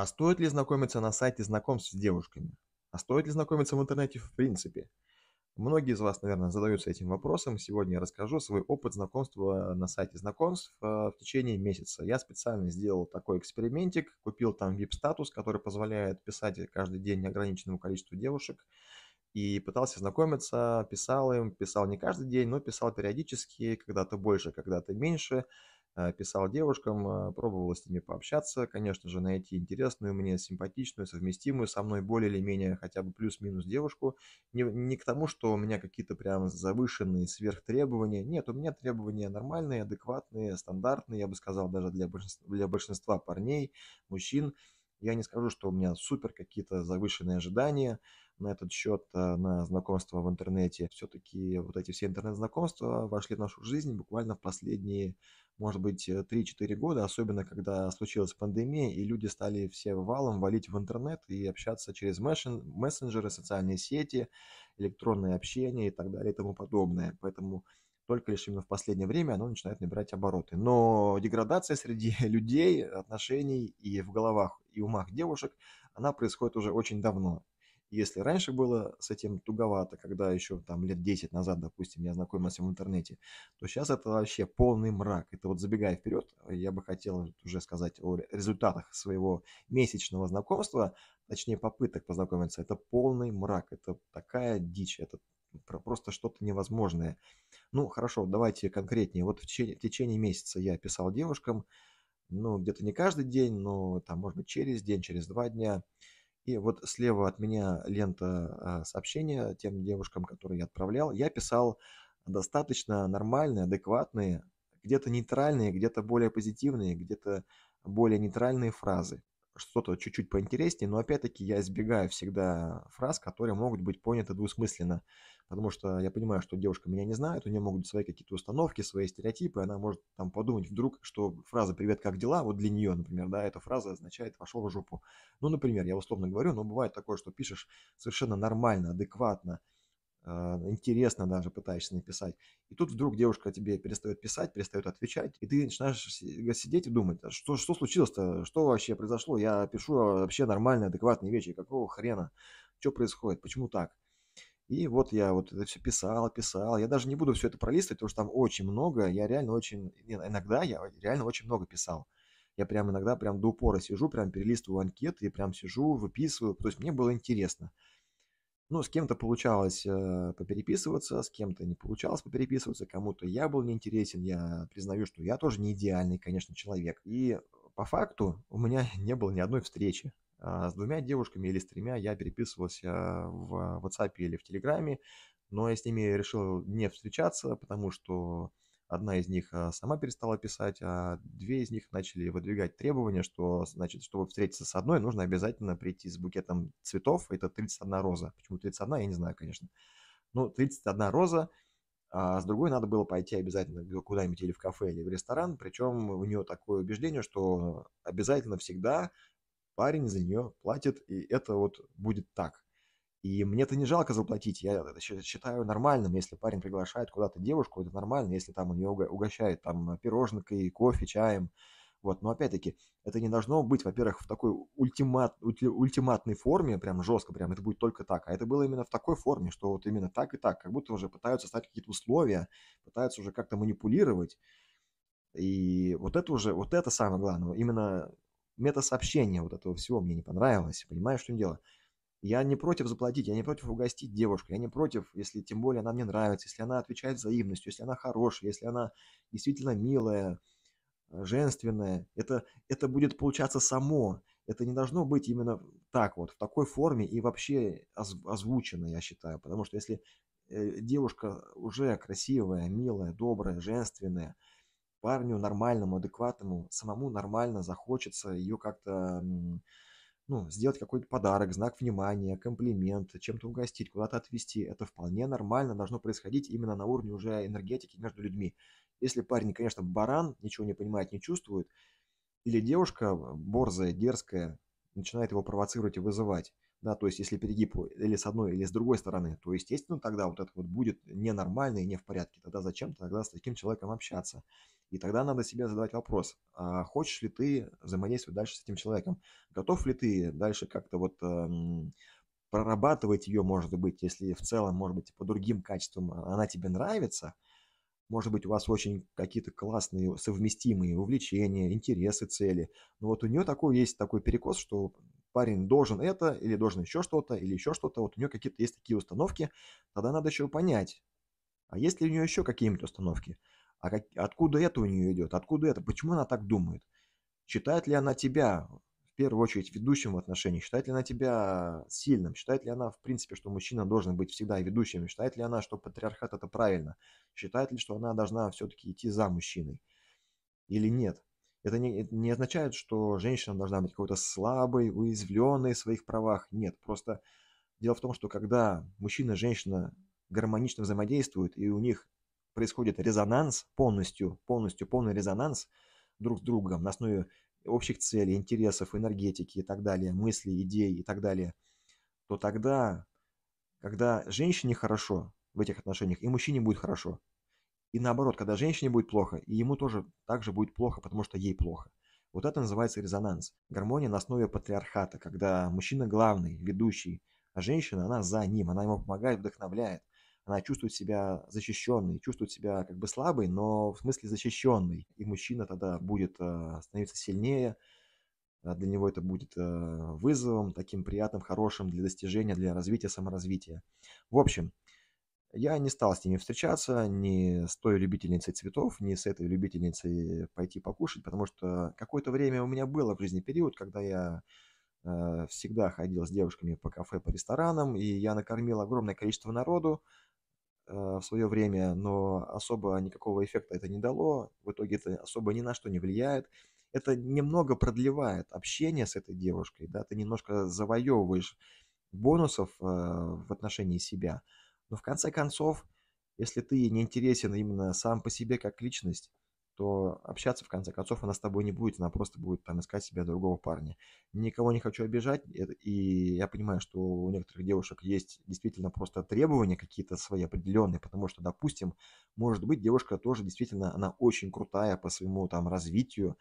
А стоит ли знакомиться на сайте знакомств с девушками? А стоит ли знакомиться в интернете в принципе? Многие из вас, наверное, задаются этим вопросом. Сегодня я расскажу свой опыт знакомства на сайте знакомств а, в течение месяца. Я специально сделал такой экспериментик, купил там VIP-статус, который позволяет писать каждый день неограниченному количеству девушек. И пытался знакомиться, писал им, писал не каждый день, но писал периодически, когда-то больше, когда-то меньше. Э, писал девушкам, э, пробовал с ними пообщаться, конечно же, найти интересную мне, симпатичную, совместимую со мной более или менее хотя бы плюс-минус девушку. Не, не к тому, что у меня какие-то прям завышенные сверхтребования. Нет, у меня требования нормальные, адекватные, стандартные, я бы сказал, даже для большинства, для большинства парней, мужчин. Я не скажу, что у меня супер какие-то завышенные ожидания на этот счет, э, на знакомство в интернете. Все-таки вот эти все интернет-знакомства вошли в нашу жизнь буквально в последние может быть, 3-4 э, года, особенно когда случилась пандемия, и люди стали все валом валить в интернет и общаться через мессенджеры, социальные сети, электронное общение и так далее и тому подобное. Поэтому только лишь именно в последнее время оно начинает набирать обороты. Но деградация среди людей, отношений и в головах и умах девушек, она происходит уже очень давно. Если раньше было с этим туговато, когда еще там лет 10 назад, допустим, я знакомился в интернете, то сейчас это вообще полный мрак. Это вот забегая вперед, э, я бы хотел уже сказать о результатах своего месячного знакомства, точнее попыток познакомиться. Это полный мрак, это такая дичь, это просто что-то невозможное. Ну, хорошо, давайте конкретнее. Вот в течение, в течение месяца я писал девушкам, ну, где-то не каждый день, но там, может быть, через день, через два дня – и вот слева от меня лента а, сообщения тем девушкам, которые я отправлял. Я писал достаточно нормальные, адекватные, где-то нейтральные, где-то более позитивные, где-то более нейтральные фразы. Что-то чуть-чуть поинтереснее, но опять-таки я избегаю всегда фраз, которые могут быть поняты двусмысленно потому что я понимаю, что девушка меня не знает, у нее могут быть свои какие-то установки, свои стереотипы, она может там подумать вдруг, что фраза «Привет, как дела?» вот для нее, например, да, эта фраза означает «пошел в жопу». Ну, например, я условно говорю, но бывает такое, что пишешь совершенно нормально, адекватно, а, интересно даже пытаешься написать. И тут вдруг девушка тебе перестает писать, перестает отвечать, и ты начинаешь сидеть и думать, а что, что случилось-то, что вообще произошло, я пишу вообще нормальные, адекватные вещи, какого хрена, что происходит, почему так? И вот я вот это все писал, писал. Я даже не буду все это пролистывать, потому что там очень много. Я реально очень... Иногда я реально очень много писал. Я прям иногда прям до упора сижу, прям перелистываю анкеты и прям сижу, выписываю. То есть мне было интересно. Ну, с кем-то получалось э, попереписываться, с кем-то не получалось попереписываться, кому-то я был неинтересен, я признаю, что я тоже не идеальный, конечно, человек. И по факту у меня не было ни одной встречи а, с двумя девушками или с тремя я переписывался а, в WhatsApp или в Телеграме, но я с ними решил не встречаться, потому что одна из них а, сама перестала писать, а две из них начали выдвигать требования, что, значит, чтобы встретиться с одной, нужно обязательно прийти с букетом цветов, это 31 роза. Почему 31, я не знаю, конечно. Но ну, 31 роза, а с другой надо было пойти обязательно куда-нибудь или в кафе, или в ресторан. Причем у нее такое убеждение, что обязательно всегда парень за нее платит, и это вот будет так. И мне это не жалко заплатить, я это считаю нормальным, если парень приглашает куда-то девушку, это нормально, если там у ее угощает там пироженкой, кофе, чаем, вот, но опять-таки, это не должно быть, во-первых, в такой ультимат, ультиматной форме, прям жестко, прям это будет только так, а это было именно в такой форме, что вот именно так и так, как будто уже пытаются стать какие-то условия, пытаются уже как-то манипулировать, и вот это уже, вот это самое главное, именно мета-сообщение вот этого всего мне не понравилось. Понимаешь, что чем дело? Я не против заплатить, я не против угостить девушку, я не против, если тем более она мне нравится, если она отвечает взаимностью, если она хорошая, если она действительно милая, э, женственная. Это, это будет получаться само. Это не должно быть именно так вот, в такой форме и вообще озвучено, я считаю. Потому что если э, девушка уже красивая, милая, добрая, женственная, парню нормальному, адекватному, самому нормально захочется ее как-то ну, сделать какой-то подарок, знак внимания, комплимент, чем-то угостить, куда-то отвезти. Это вполне нормально должно происходить именно на уровне уже энергетики между людьми. Если парень, конечно, баран, ничего не понимает, не чувствует, или девушка борзая, дерзкая, начинает его провоцировать и вызывать, да, то есть если перегиб или с одной, или с другой стороны, то, естественно, тогда вот это вот будет ненормально и не в порядке. Тогда зачем тогда с таким человеком общаться? И тогда надо себе задавать вопрос, а хочешь ли ты взаимодействовать дальше с этим человеком? Готов ли ты дальше как-то вот эм, прорабатывать ее, может быть, если в целом, может быть, по другим качествам она тебе нравится, может быть, у вас очень какие-то классные совместимые увлечения, интересы, цели. Но вот у нее такой есть такой перекос, что парень должен это, или должен еще что-то, или еще что-то, вот у нее какие-то есть такие установки, тогда надо еще понять, а есть ли у нее еще какие-нибудь установки, а как, откуда это у нее идет, откуда это, почему она так думает, считает ли она тебя, в первую очередь, ведущим в отношениях, считает ли она тебя сильным, считает ли она, в принципе, что мужчина должен быть всегда ведущим, считает ли она, что патриархат это правильно, считает ли, что она должна все-таки идти за мужчиной или нет. Это не, э, не означает, что женщина должна быть какой-то слабой, уязвленной в своих правах. Нет, просто дело в том, что когда мужчина и женщина гармонично взаимодействуют, и у них происходит резонанс полностью, полностью полный резонанс друг с другом на основе общих целей, интересов, энергетики и так далее, мыслей, идей и так далее, то тогда, когда женщине хорошо в этих отношениях, и мужчине будет хорошо. И наоборот, когда женщине будет плохо, и ему тоже так же будет плохо, потому что ей плохо. Вот это называется резонанс. Гармония на основе патриархата, когда мужчина главный, ведущий, а женщина, она за ним, она ему помогает, вдохновляет. Она чувствует себя защищенной, чувствует себя как бы слабой, но в смысле защищенной. И мужчина тогда будет э, становиться сильнее, а для него это будет э, вызовом, таким приятным, хорошим для достижения, для развития, саморазвития. В общем, я не стал с ними встречаться, ни с той любительницей цветов, ни с этой любительницей пойти покушать, потому что какое-то время у меня было в жизни период, когда я э, всегда ходил с девушками по кафе, по ресторанам, и я накормил огромное количество народу э, в свое время, но особо никакого эффекта это не дало, в итоге это особо ни на что не влияет. Это немного продлевает общение с этой девушкой, да, ты немножко завоевываешь бонусов э, в отношении себя – но в конце концов, если ты не интересен именно сам по себе как личность, то общаться в конце концов она с тобой не будет, она просто будет там искать себя другого парня. Никого не хочу обижать, э, и я понимаю, что у некоторых девушек есть действительно просто требования какие-то свои определенные, потому что, допустим, может быть, девушка тоже действительно, она очень крутая по своему там развитию,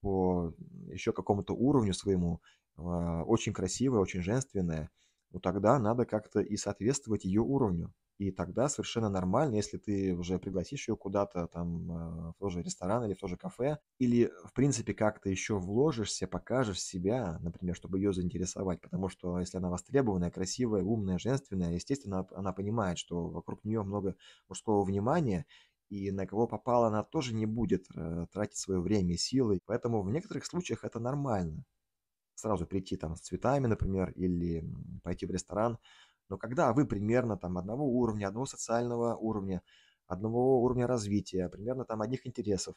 по еще какому-то уровню своему, а, очень красивая, очень женственная, ну тогда надо как-то и соответствовать ее уровню. И тогда совершенно нормально, если ты уже пригласишь ее куда-то, там, а, в тот же ресторан или в то же кафе, или, в принципе, как-то еще вложишься, покажешь себя, например, чтобы ее заинтересовать, потому что если она востребованная, красивая, умная, женственная, естественно, она понимает, что вокруг нее много мужского внимания, и на кого попала она тоже не будет э, тратить свое время и силы. Поэтому в некоторых случаях это нормально сразу прийти там с цветами, например, или пойти в ресторан. Но когда вы примерно там одного уровня, одного социального уровня, одного уровня развития, примерно там одних интересов,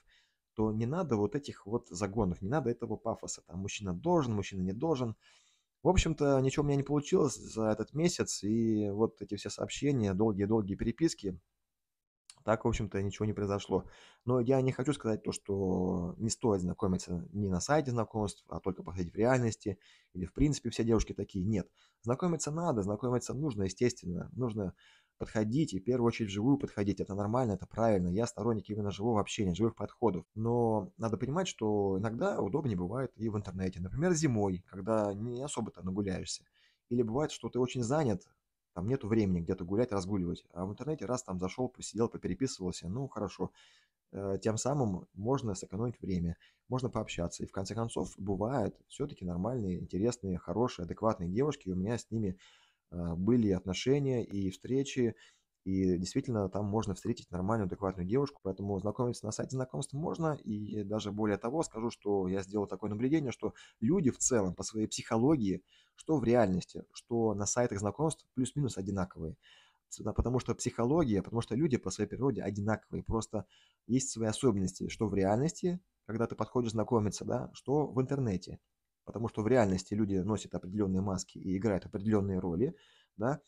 то не надо вот этих вот загонов, не надо этого пафоса. Там мужчина должен, мужчина не должен. В общем-то, ничего у меня не получилось за этот месяц, и вот эти все сообщения, долгие-долгие переписки, так, в общем-то, ничего не произошло. Но я не хочу сказать то, что не стоит знакомиться не на сайте знакомств, а только посмотреть в реальности, или в принципе все девушки такие. Нет, знакомиться надо, знакомиться нужно, естественно. Нужно подходить, и в первую очередь вживую подходить. Это нормально, это правильно. Я сторонник именно живого общения, живых подходов. Но надо понимать, что иногда удобнее бывает и в интернете. Например, зимой, когда не особо-то нагуляешься. Или бывает, что ты очень занят, там нету времени где-то гулять, разгуливать. А в интернете раз там зашел, посидел, попереписывался, ну хорошо. Э, тем самым можно сэкономить время, можно пообщаться. И в конце концов, бывают все-таки нормальные, интересные, хорошие, адекватные девушки. И у меня с ними э, были отношения и встречи, и действительно, там можно встретить нормальную, адекватную девушку, поэтому знакомиться на сайте знакомств можно. И даже более того, скажу, что я сделал такое наблюдение, что люди в целом по своей психологии, что в реальности, что на сайтах знакомств плюс-минус одинаковые. Потому что психология, потому что люди по своей природе одинаковые, просто есть свои особенности, что в реальности, когда ты подходишь знакомиться, да, что в интернете. Потому что в реальности люди носят определенные маски и играют определенные роли, да,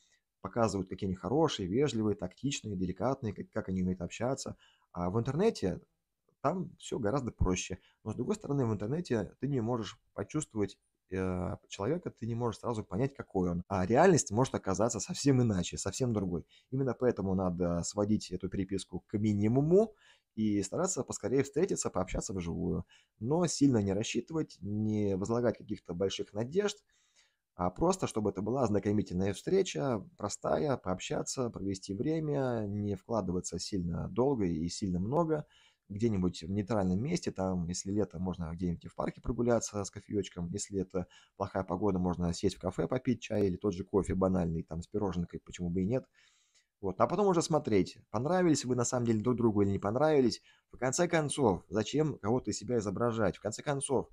показывают, какие они хорошие, вежливые, тактичные, деликатные, как, как они умеют общаться. А в интернете там все гораздо проще. Но с другой стороны, в интернете ты не можешь почувствовать э, человека, ты не можешь сразу понять, какой он. А реальность может оказаться совсем иначе, совсем другой. Именно поэтому надо сводить эту переписку к минимуму и стараться поскорее встретиться, пообщаться вживую. Но сильно не рассчитывать, не возлагать каких-то больших надежд, а просто чтобы это была ознакомительная встреча, простая, пообщаться, провести время, не вкладываться сильно долго и сильно много, где-нибудь в нейтральном месте, там, если лето, можно где-нибудь в парке прогуляться с кофеечком, если это плохая погода, можно сесть в кафе, попить чай или тот же кофе банальный, там, с пироженкой, почему бы и нет. Вот. Ну, а потом уже смотреть, понравились вы на самом деле друг другу или не понравились. В конце концов, зачем кого-то из себя изображать? В конце концов,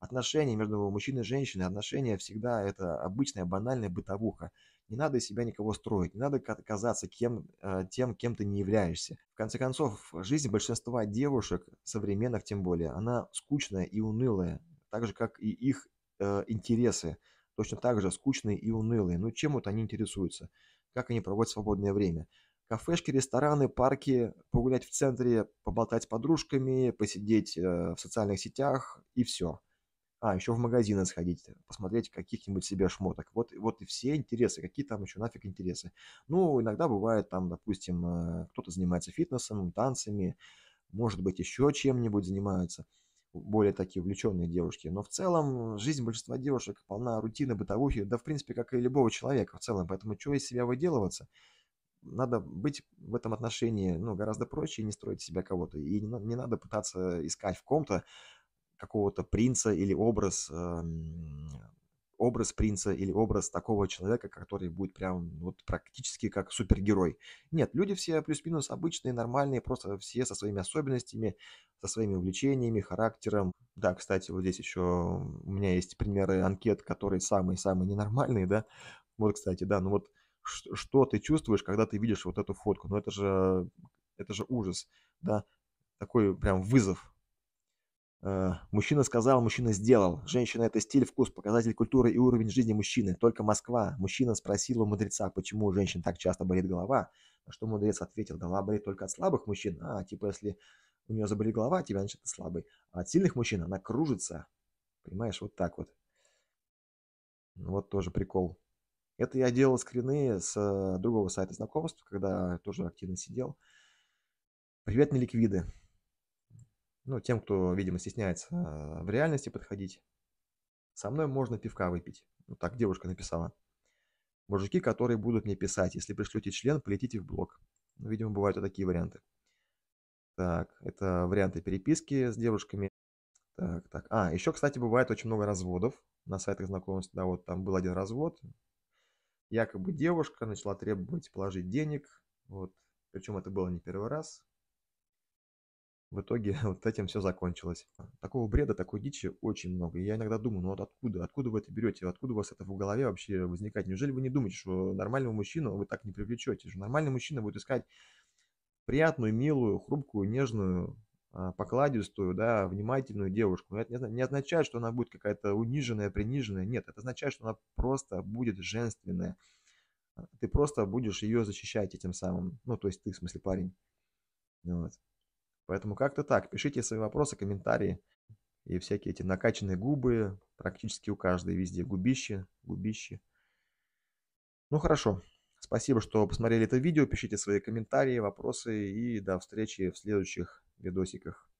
отношения между мужчиной и женщиной, отношения всегда это обычная банальная бытовуха. Не надо из себя никого строить, не надо казаться кем, э, тем, кем ты не являешься. В конце концов, жизнь большинства девушек, современных тем более, она скучная и унылая, так же, как и их э, интересы, точно так же скучные и унылые. Но ну, чем вот они интересуются? Как они проводят свободное время? кафешки, рестораны, парки, погулять в центре, поболтать с подружками, посидеть э, в социальных сетях и все. А, еще в магазины сходить, э, посмотреть каких-нибудь себе шмоток. Вот, вот и все интересы. Какие там еще нафиг интересы? Ну, иногда бывает там, допустим, э, кто-то занимается фитнесом, танцами, может быть, еще чем-нибудь занимаются более такие увлеченные девушки. Но в целом э, жизнь большинства девушек полна рутины, бытовухи, да, в принципе, как и любого человека в целом. Поэтому что из себя выделываться? Надо быть в этом отношении ну, гораздо проще и не строить себя кого-то. И не, не надо пытаться искать в ком-то какого-то принца или образ, эм, образ принца или образ такого человека, который будет прям вот практически как супергерой. Нет, люди все плюс-минус обычные, нормальные, просто все со своими особенностями, со своими увлечениями, характером. Да, кстати, вот здесь еще у меня есть примеры анкет, которые самые-самые ненормальные, да. Вот, кстати, да, ну вот что ты чувствуешь, когда ты видишь вот эту фотку? Ну это же, это же ужас, да, такой прям вызов Э, мужчина сказал, мужчина сделал. Женщина – это стиль, вкус, показатель культуры и уровень жизни мужчины. Только Москва. Мужчина спросил у мудреца, почему у женщин так часто болит голова. На что мудрец ответил, голова болит только от слабых мужчин. А, типа, если у нее заболит голова, тебя значит, ты слабый. А от сильных мужчин она кружится. Понимаешь, вот так вот. Ну, вот тоже прикол. Это я делал скрины с э, другого сайта знакомств, когда тоже активно сидел. Привет, неликвиды. Ну, тем, кто, видимо, стесняется а, в реальности подходить, со мной можно пивка выпить. Вот так девушка написала. Мужики, которые будут мне писать, если пришлете член, полетите в блог. Ну, видимо, бывают и такие варианты. Так, это варианты переписки с девушками. Так, так. А, еще, кстати, бывает очень много разводов на сайтах знакомств. Да, вот там был один развод. Якобы девушка начала требовать положить денег. Вот. Причем это было не первый раз. В итоге вот этим все закончилось. Такого бреда, такой дичи очень много. И я иногда думаю, ну вот откуда, откуда вы это берете, откуда у вас это в голове вообще возникает? Неужели вы не думаете, что нормального мужчину вы так не привлечете? Что нормальный мужчина будет искать приятную, милую, хрупкую, нежную, а, покладистую, да, внимательную девушку. Но это не означает, что она будет какая-то униженная, приниженная. Нет, это означает, что она просто будет женственная. А, ты просто будешь ее защищать этим самым. Ну, то есть ты, в смысле, парень. Вот. Поэтому как-то так. Пишите свои вопросы, комментарии и всякие эти накачанные губы. Практически у каждой везде губище, губище. Ну хорошо. Спасибо, что посмотрели это видео. Пишите свои комментарии, вопросы и до встречи в следующих видосиках.